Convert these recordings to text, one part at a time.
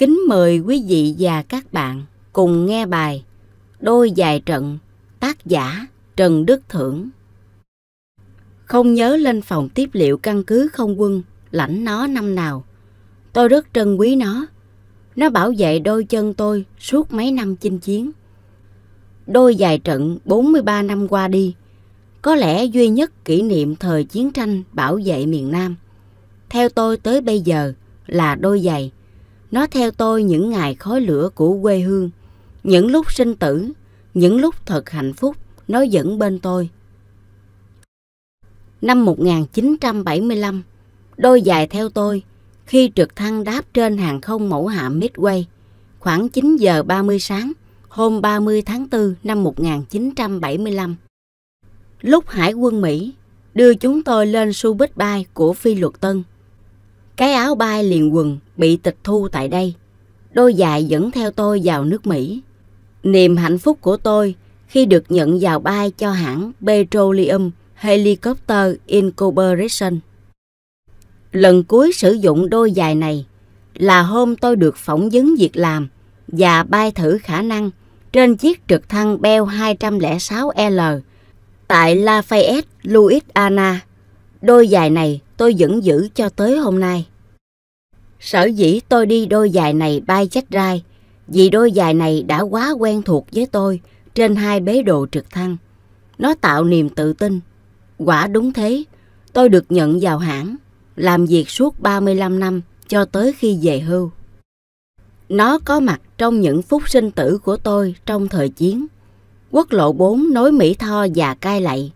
Kính mời quý vị và các bạn cùng nghe bài Đôi dài trận tác giả Trần Đức Thưởng. Không nhớ lên phòng tiếp liệu căn cứ không quân lãnh nó năm nào. Tôi rất trân quý nó. Nó bảo vệ đôi chân tôi suốt mấy năm chinh chiến. Đôi dài trận 43 năm qua đi, có lẽ duy nhất kỷ niệm thời chiến tranh bảo vệ miền Nam. Theo tôi tới bây giờ là đôi giày nó theo tôi những ngày khói lửa của quê hương, những lúc sinh tử, những lúc thật hạnh phúc, nó vẫn bên tôi. Năm 1975, đôi dài theo tôi khi trực thăng đáp trên hàng không mẫu hạm Midway khoảng 9 giờ 30 sáng hôm 30 tháng 4 năm 1975. Lúc Hải quân Mỹ đưa chúng tôi lên Subic Bay của Phi Luật Tân cái áo bay liền quần bị tịch thu tại đây. Đôi dài dẫn theo tôi vào nước Mỹ. Niềm hạnh phúc của tôi khi được nhận vào bay cho hãng Petroleum Helicopter Incorporation. Lần cuối sử dụng đôi dài này là hôm tôi được phỏng vấn việc làm và bay thử khả năng trên chiếc trực thăng Bell 206L tại Lafayette, Louisiana. Đôi dài này tôi vẫn giữ cho tới hôm nay. Sở dĩ tôi đi đôi giày này bay chết rai, vì đôi giày này đã quá quen thuộc với tôi trên hai bế đồ trực thăng. Nó tạo niềm tự tin. Quả đúng thế, tôi được nhận vào hãng, làm việc suốt 35 năm cho tới khi về hưu. Nó có mặt trong những phút sinh tử của tôi trong thời chiến. Quốc lộ 4 nối Mỹ Tho và Cai Lậy,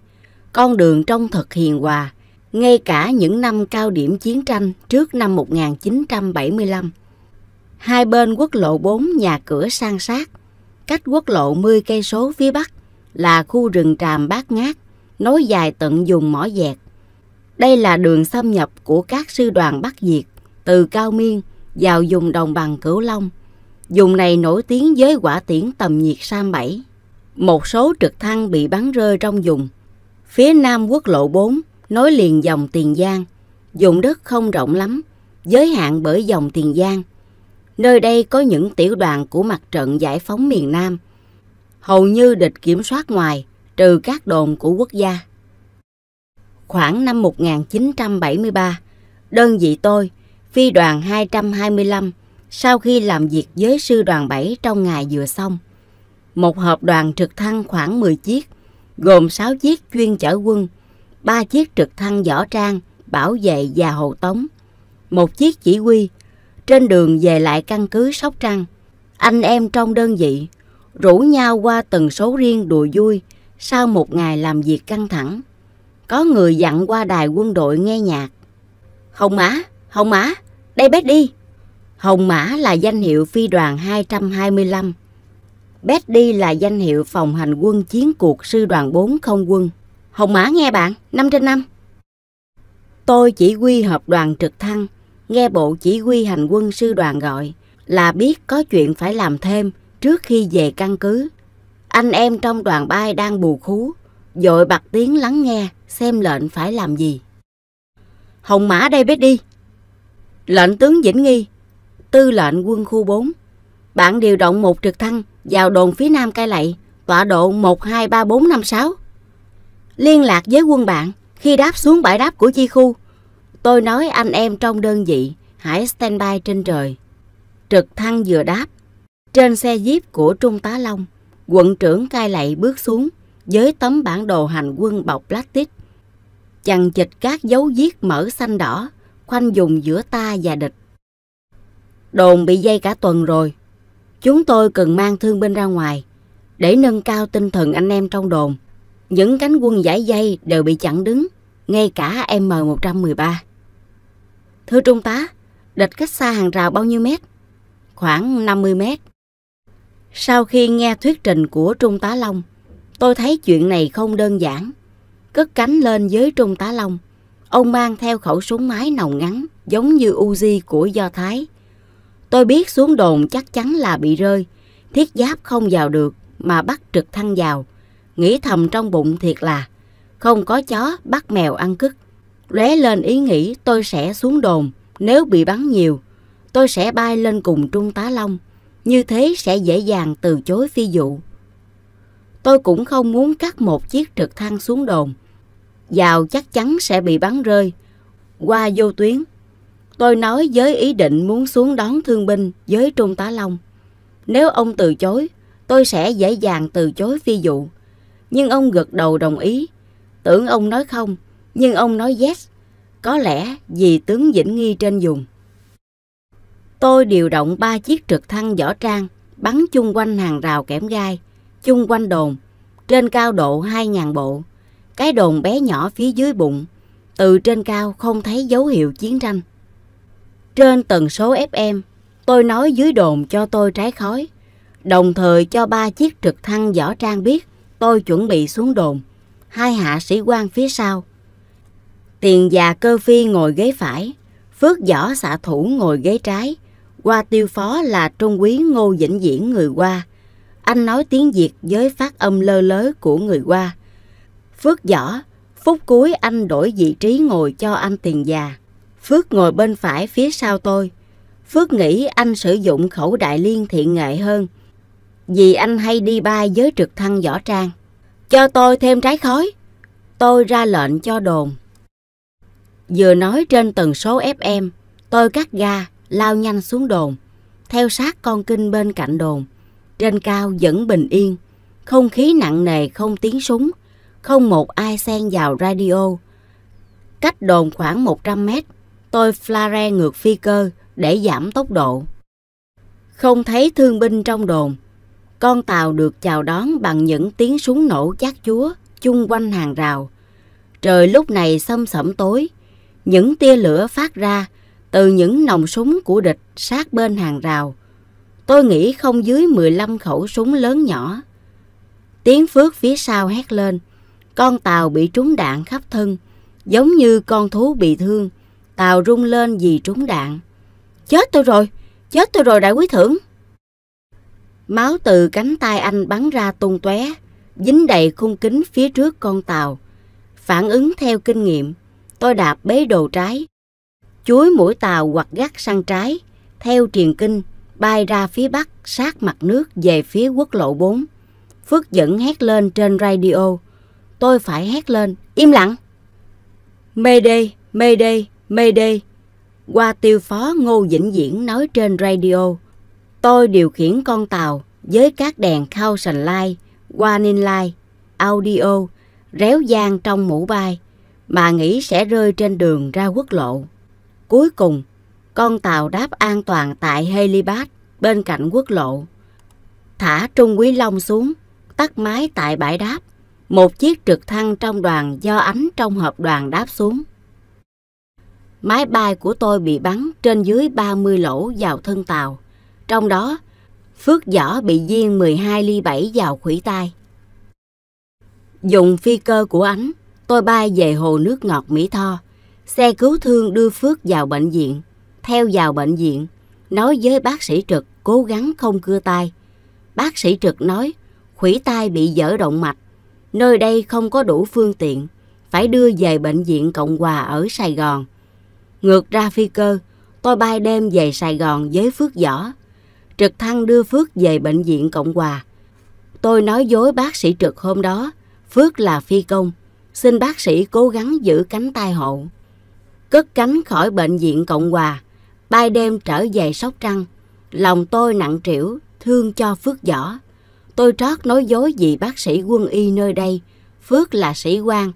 con đường trong thật hiền hòa, ngay cả những năm cao điểm chiến tranh trước năm 1975. Hai bên quốc lộ 4 nhà cửa sang sát, cách quốc lộ 10 cây số phía bắc là khu rừng tràm bát ngát, nối dài tận dùng mỏ dẹt. Đây là đường xâm nhập của các sư đoàn Bắc Việt từ Cao Miên vào dùng đồng bằng Cửu Long. Dùng này nổi tiếng với quả tiễn tầm nhiệt Sam 7. Một số trực thăng bị bắn rơi trong dùng Phía nam quốc lộ 4 nối liền dòng Tiền Giang, dùng đất không rộng lắm, giới hạn bởi dòng Tiền Giang. Nơi đây có những tiểu đoàn của mặt trận giải phóng miền Nam, hầu như địch kiểm soát ngoài, trừ các đồn của quốc gia. Khoảng năm 1973, đơn vị tôi, phi đoàn 225, sau khi làm việc với sư đoàn 7 trong ngày vừa xong, một hợp đoàn trực thăng khoảng 10 chiếc, gồm 6 chiếc chuyên chở quân, ba chiếc trực thăng võ trang bảo vệ và hộ tống, một chiếc chỉ huy trên đường về lại căn cứ Sóc Trăng. Anh em trong đơn vị rủ nhau qua từng số riêng đùa vui sau một ngày làm việc căng thẳng. Có người dặn qua đài quân đội nghe nhạc. Hồng Mã, Hồng Mã, đây bé đi. Hồng Mã là danh hiệu phi đoàn 225. Betty là danh hiệu phòng hành quân chiến cuộc sư đoàn 4 không quân. Hồng Mã nghe bạn, 5 trên 5. Tôi chỉ huy hợp đoàn trực thăng, nghe bộ chỉ huy hành quân sư đoàn gọi là biết có chuyện phải làm thêm trước khi về căn cứ. Anh em trong đoàn bay đang bù khú, dội bật tiếng lắng nghe xem lệnh phải làm gì. Hồng Mã đây biết đi. Lệnh tướng Vĩnh Nghi, tư lệnh quân khu 4. Bạn điều động một trực thăng vào đồn phía nam cai lậy, tọa độ 1234556 liên lạc với quân bạn khi đáp xuống bãi đáp của chi khu. Tôi nói anh em trong đơn vị hãy standby trên trời. Trực thăng vừa đáp. Trên xe jeep của Trung tá Long, quận trưởng cai lậy bước xuống với tấm bản đồ hành quân bọc plastic. Chằng chịch các dấu viết mở xanh đỏ, khoanh vùng giữa ta và địch. Đồn bị dây cả tuần rồi. Chúng tôi cần mang thương binh ra ngoài để nâng cao tinh thần anh em trong đồn những cánh quân giải dây đều bị chặn đứng, ngay cả M113. Thưa Trung tá, địch cách xa hàng rào bao nhiêu mét? Khoảng 50 mét. Sau khi nghe thuyết trình của Trung tá Long, tôi thấy chuyện này không đơn giản. Cất cánh lên với Trung tá Long, ông mang theo khẩu súng máy nòng ngắn giống như Uzi của Do Thái. Tôi biết xuống đồn chắc chắn là bị rơi, thiết giáp không vào được mà bắt trực thăng vào nghĩ thầm trong bụng thiệt là không có chó bắt mèo ăn cứt. Lóe lên ý nghĩ tôi sẽ xuống đồn, nếu bị bắn nhiều, tôi sẽ bay lên cùng Trung tá Long, như thế sẽ dễ dàng từ chối phi dụ. Tôi cũng không muốn cắt một chiếc trực thăng xuống đồn. vào chắc chắn sẽ bị bắn rơi, qua vô tuyến. Tôi nói với ý định muốn xuống đón thương binh với Trung tá Long. Nếu ông từ chối, tôi sẽ dễ dàng từ chối phi dụ nhưng ông gật đầu đồng ý. Tưởng ông nói không, nhưng ông nói yes. Có lẽ vì tướng Vĩnh Nghi trên dùng. Tôi điều động ba chiếc trực thăng võ trang bắn chung quanh hàng rào kẽm gai, chung quanh đồn, trên cao độ 2.000 bộ. Cái đồn bé nhỏ phía dưới bụng, từ trên cao không thấy dấu hiệu chiến tranh. Trên tần số FM, tôi nói dưới đồn cho tôi trái khói, đồng thời cho ba chiếc trực thăng võ trang biết Tôi chuẩn bị xuống đồn, hai hạ sĩ quan phía sau. Tiền già cơ phi ngồi ghế phải, Phước Võ xạ thủ ngồi ghế trái. Qua tiêu phó là trung quý Ngô Vĩnh Diễn người qua. Anh nói tiếng Việt với phát âm lơ lớ của người qua. Phước Võ, phút cuối anh đổi vị trí ngồi cho anh tiền già. Phước ngồi bên phải phía sau tôi. Phước nghĩ anh sử dụng khẩu đại liên thiện nghệ hơn vì anh hay đi bay với trực thăng võ trang. Cho tôi thêm trái khói. Tôi ra lệnh cho đồn. Vừa nói trên tần số FM, tôi cắt ga, lao nhanh xuống đồn, theo sát con kinh bên cạnh đồn. Trên cao vẫn bình yên, không khí nặng nề không tiếng súng, không một ai xen vào radio. Cách đồn khoảng 100 mét, tôi flare ngược phi cơ để giảm tốc độ. Không thấy thương binh trong đồn, con tàu được chào đón bằng những tiếng súng nổ chát chúa chung quanh hàng rào. Trời lúc này xâm sẩm tối, những tia lửa phát ra từ những nòng súng của địch sát bên hàng rào. Tôi nghĩ không dưới 15 khẩu súng lớn nhỏ. Tiếng Phước phía sau hét lên, con tàu bị trúng đạn khắp thân, giống như con thú bị thương. Tàu rung lên vì trúng đạn. Chết tôi rồi, chết tôi rồi đại quý thưởng. Máu từ cánh tay anh bắn ra tung tóe, dính đầy khung kính phía trước con tàu. Phản ứng theo kinh nghiệm, tôi đạp bế đồ trái. Chuối mũi tàu hoặc gắt sang trái, theo triền kinh, bay ra phía bắc sát mặt nước về phía quốc lộ 4. Phước dẫn hét lên trên radio. Tôi phải hét lên, im lặng. Mê đê, mê đê, mê đê. Qua tiêu phó Ngô Vĩnh Diễn nói trên radio. Tôi điều khiển con tàu với các đèn Caution Light, Warning lai, Audio, réo gian trong mũ bay mà nghĩ sẽ rơi trên đường ra quốc lộ. Cuối cùng, con tàu đáp an toàn tại helibat bên cạnh quốc lộ. Thả Trung Quý Long xuống, tắt máy tại bãi đáp. Một chiếc trực thăng trong đoàn do ánh trong hộp đoàn đáp xuống. Máy bay của tôi bị bắn trên dưới 30 lỗ vào thân tàu. Trong đó, Phước Giỏ bị viên 12 ly 7 vào khủy tai Dùng phi cơ của ánh, tôi bay về hồ nước ngọt Mỹ Tho. Xe cứu thương đưa Phước vào bệnh viện, theo vào bệnh viện, nói với bác sĩ Trực cố gắng không cưa tay. Bác sĩ Trực nói khủy tai bị dở động mạch, nơi đây không có đủ phương tiện, phải đưa về bệnh viện Cộng Hòa ở Sài Gòn. Ngược ra phi cơ, tôi bay đêm về Sài Gòn với Phước Giỏ Trực Thăng đưa Phước về bệnh viện Cộng Hòa. Tôi nói dối bác sĩ Trực hôm đó, Phước là phi công. Xin bác sĩ cố gắng giữ cánh tay hộ. Cất cánh khỏi bệnh viện Cộng Hòa, bay đêm trở về Sóc Trăng. Lòng tôi nặng trĩu, thương cho Phước giỏ Tôi trót nói dối vì bác sĩ quân y nơi đây, Phước là sĩ quan,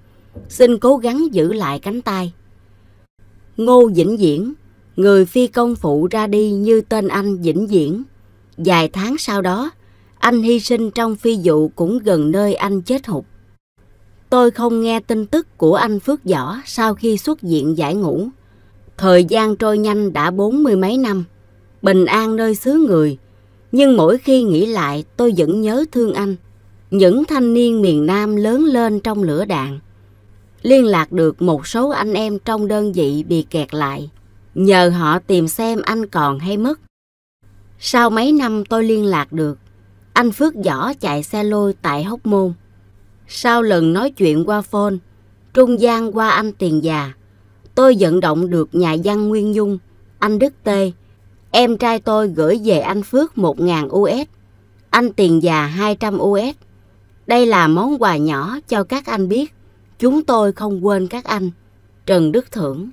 xin cố gắng giữ lại cánh tay. Ngô Vĩnh diễn người phi công phụ ra đi như tên anh vĩnh viễn. Vài tháng sau đó, anh hy sinh trong phi vụ cũng gần nơi anh chết hụt. Tôi không nghe tin tức của anh Phước Võ sau khi xuất viện giải ngũ. Thời gian trôi nhanh đã bốn mươi mấy năm, bình an nơi xứ người. Nhưng mỗi khi nghĩ lại tôi vẫn nhớ thương anh. Những thanh niên miền Nam lớn lên trong lửa đạn. Liên lạc được một số anh em trong đơn vị bị kẹt lại nhờ họ tìm xem anh còn hay mất. Sau mấy năm tôi liên lạc được, anh Phước Võ chạy xe lôi tại Hóc Môn. Sau lần nói chuyện qua phone, trung gian qua anh Tiền Già, tôi vận động được nhà văn Nguyên Dung, anh Đức Tê, em trai tôi gửi về anh Phước 1.000 US, anh Tiền Già 200 US. Đây là món quà nhỏ cho các anh biết, chúng tôi không quên các anh. Trần Đức Thưởng